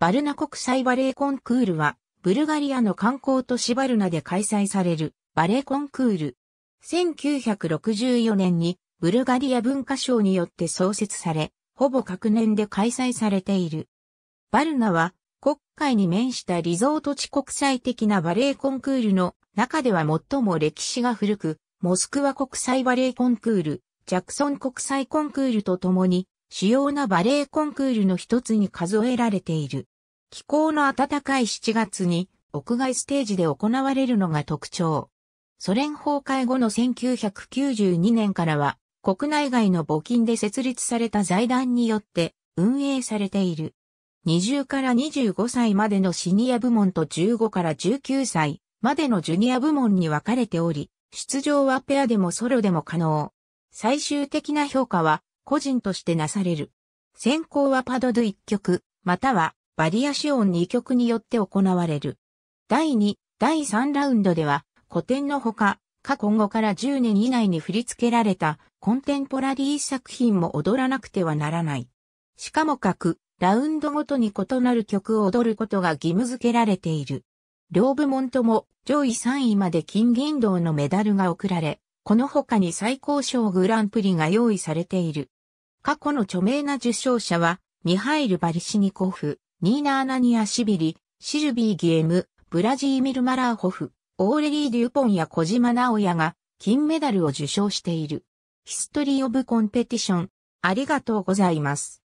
バルナ国際バレエコンクールは、ブルガリアの観光都市バルナで開催されるバレエコンクール。1964年にブルガリア文化省によって創設され、ほぼ各年で開催されている。バルナは国会に面したリゾート地国際的なバレエコンクールの中では最も歴史が古く、モスクワ国際バレエコンクール、ジャクソン国際コンクールとともに主要なバレエコンクールの一つに数えられている。気候の暖かい7月に屋外ステージで行われるのが特徴。ソ連崩壊後の1992年からは国内外の募金で設立された財団によって運営されている。20から25歳までのシニア部門と15から19歳までのジュニア部門に分かれており、出場はペアでもソロでも可能。最終的な評価は個人としてなされる。選考はパドド1曲、またはバリアシオン2曲によって行われる。第2、第3ラウンドでは、古典のほか、過去5から10年以内に振り付けられたコンテンポラリー作品も踊らなくてはならない。しかも各ラウンドごとに異なる曲を踊ることが義務付けられている。両部門とも上位3位まで金銀銅のメダルが贈られ、この他に最高賞グランプリが用意されている。過去の著名な受賞者は、ミハイル・バリシニコフ、ニーナ・アナニアシビリ、シルビー・ギエム、ブラジーミル・マラーホフ、オーレリー・デュポンや小島直也が金メダルを受賞している。ヒストリー・オブ・コンペティション。ありがとうございます。